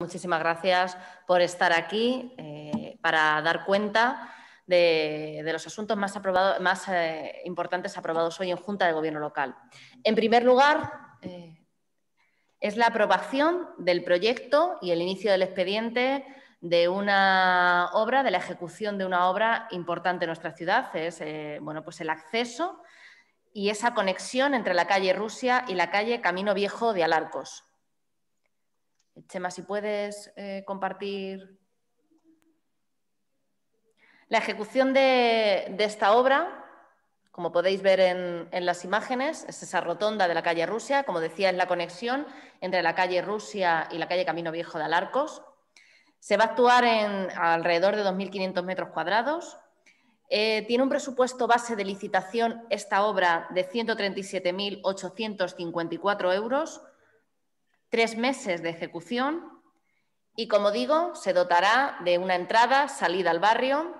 Muchísimas gracias por estar aquí eh, para dar cuenta de, los asuntos más, más eh, importantes aprobados hoy en Junta de Gobierno Local. En primer lugar, eh, es la aprobación del proyecto y el inicio del expediente de una obra, de la ejecución de una obra importante en nuestra ciudad, es bueno, pues el acceso y esa conexión entre la calle Rusia y la calle Camino Viejo de Alarcos. Chema, si puedes eh, compartir. La ejecución de, esta obra, como podéis ver en, las imágenes, es esa rotonda de la calle Rusia, como decía, es la conexión entre la calle Rusia y la calle Camino Viejo de Alarcos. Se va a actuar en alrededor de 2.500 metros cuadrados. Eh, tiene un presupuesto base de licitación esta obra de 137.854 euros tres meses de ejecución y, como digo, se dotará de una entrada, salida al barrio,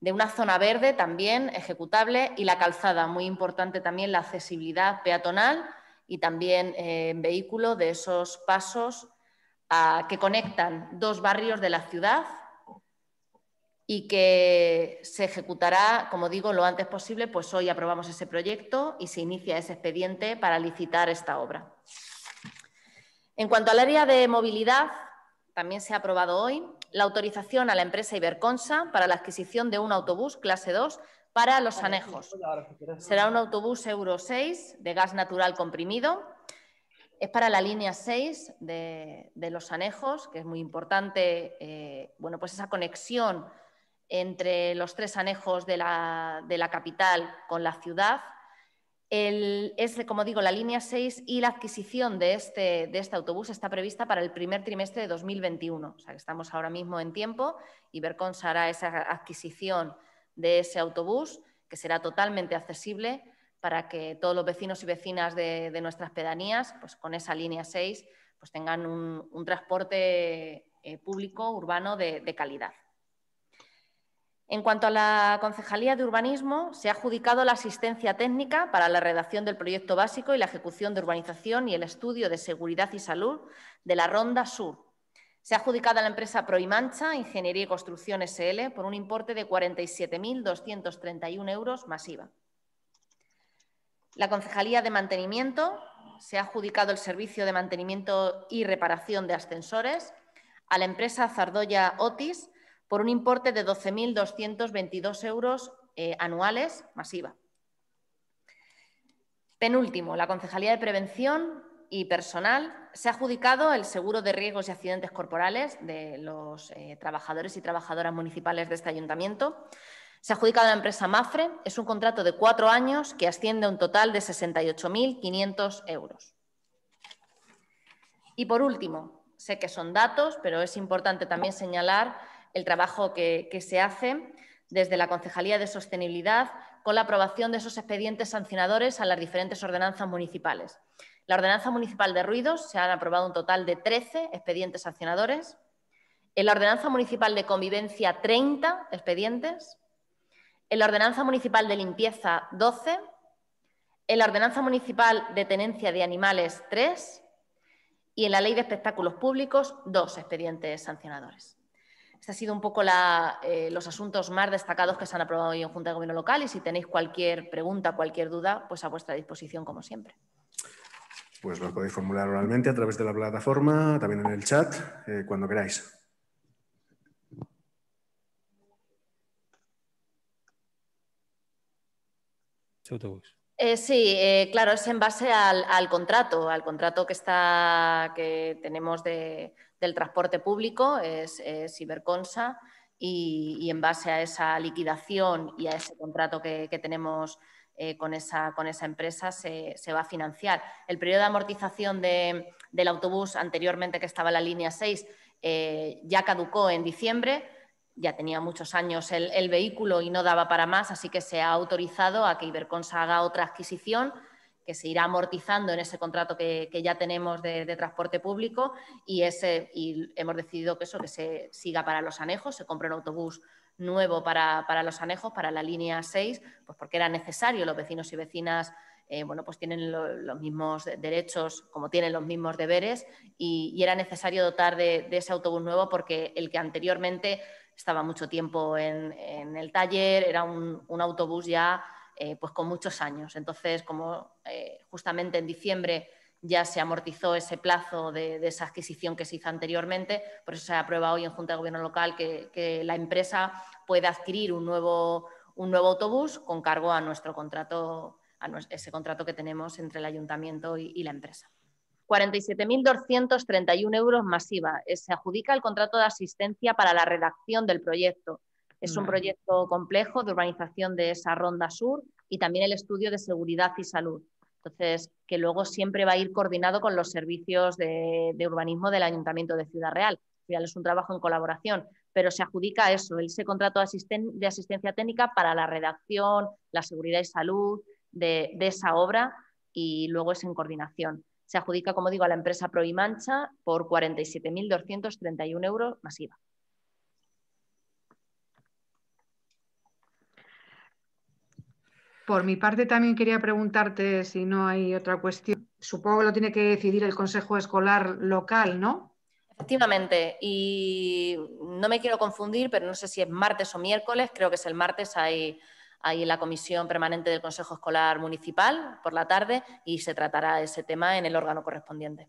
de una zona verde también ejecutable y la calzada, muy importante también la accesibilidad peatonal y también eh, en vehículo de esos pasos que conectan dos barrios de la ciudad y que se ejecutará, como digo, lo antes posible, pues hoy aprobamos ese proyecto y se inicia ese expediente para licitar esta obra. En cuanto al área de movilidad, también se ha aprobado hoy la autorización a la empresa Iberconsa para la adquisición de un autobús clase 2 para los anejos. Será un autobús Euro 6 de gas natural comprimido. Es para la línea 6 de, los anejos, que es muy importante eh, bueno, pues esa conexión entre los tres anejos de la capital con la ciudad es, como digo, la línea 6 y la adquisición de este, de este, autobús está prevista para el primer trimestre de 2021. O sea, que estamos ahora mismo en tiempo. y se hará esa adquisición de ese autobús, que será totalmente accesible para que todos los vecinos y vecinas de, nuestras pedanías, pues con esa línea 6, pues tengan un, transporte eh, público urbano de calidad. En cuanto a la Concejalía de Urbanismo, se ha adjudicado la asistencia técnica para la redacción del proyecto básico y la ejecución de urbanización y el estudio de seguridad y salud de la Ronda Sur. Se ha adjudicado a la empresa Proimancha Ingeniería y Construcción SL por un importe de 47.231 euros masiva. La Concejalía de Mantenimiento se ha adjudicado el servicio de mantenimiento y reparación de ascensores a la empresa Zardoya Otis por un importe de 12.222 euros eh, anuales masiva. Penúltimo, la Concejalía de Prevención y Personal se ha adjudicado el seguro de riesgos y accidentes corporales de los eh, trabajadores y trabajadoras municipales de este ayuntamiento. Se ha adjudicado a la empresa Mafre. Es un contrato de cuatro años que asciende a un total de 68.500 euros. Y por último, sé que son datos, pero es importante también señalar el trabajo que, se hace desde la Concejalía de Sostenibilidad con la aprobación de esos expedientes sancionadores a las diferentes ordenanzas municipales. La ordenanza municipal de ruidos se han aprobado un total de 13 expedientes sancionadores. En la ordenanza municipal de convivencia, 30 expedientes. En la ordenanza municipal de limpieza, 12. En la ordenanza municipal de tenencia de animales, 3. Y en la ley de espectáculos públicos, 2 expedientes sancionadores. Estos ha sido un poco eh, los asuntos más destacados que se han aprobado hoy en Junta de Gobierno Local y si tenéis cualquier pregunta, cualquier duda, pues a vuestra disposición como siempre. Pues lo podéis formular oralmente a través de la plataforma, también en el chat, eh, cuando queráis. todos. Eh, sí, eh, claro, es en base al, contrato, al contrato que está que tenemos del transporte público, es, ciberconsa Iberconsa, y, en base a esa liquidación y a ese contrato que, tenemos eh, con, esa, con esa empresa se, va a financiar. El periodo de amortización del autobús anteriormente que estaba en la línea 6 ya caducó en diciembre ya tenía muchos años el, vehículo y no daba para más, así que se ha autorizado a que Iberconsa haga otra adquisición que se irá amortizando en ese contrato que, ya tenemos de, transporte público y, ese, y hemos decidido que eso que se siga para los anejos, se compre un autobús nuevo para, los anejos, para la línea 6, pues porque era necesario, los vecinos y vecinas eh, bueno, pues tienen los mismos derechos como tienen los mismos deberes y, era necesario dotar de ese autobús nuevo porque el que anteriormente estaba mucho tiempo en, el taller, era un, autobús ya eh, pues con muchos años. Entonces, como eh, justamente en diciembre ya se amortizó ese plazo de, esa adquisición que se hizo anteriormente, por eso se aprueba hoy en Junta de Gobierno Local que, la empresa pueda adquirir un nuevo, autobús con cargo a nuestro contrato, a ese contrato que tenemos entre el ayuntamiento y la empresa. 47.231 euros masiva. Eh, se adjudica el contrato de asistencia para la redacción del proyecto. Es un proyecto complejo de urbanización de esa ronda sur y también el estudio de seguridad y salud. Entonces, que luego siempre va a ir coordinado con los servicios de, urbanismo del Ayuntamiento de Ciudad Real. es un trabajo en colaboración, pero se adjudica eso, ese contrato de, de asistencia técnica para la redacción, la seguridad y salud de esa obra y luego es en coordinación se adjudica, como digo, a la empresa Proimancha por 47.231 euros masiva. Por mi parte también quería preguntarte si no hay otra cuestión. Supongo que lo tiene que decidir el Consejo Escolar local, ¿no? Efectivamente, y no me quiero confundir, pero no sé si es martes o miércoles, creo que es el martes, hay ahí en la Comisión Permanente del Consejo Escolar Municipal por la tarde y se tratará ese tema en el órgano correspondiente.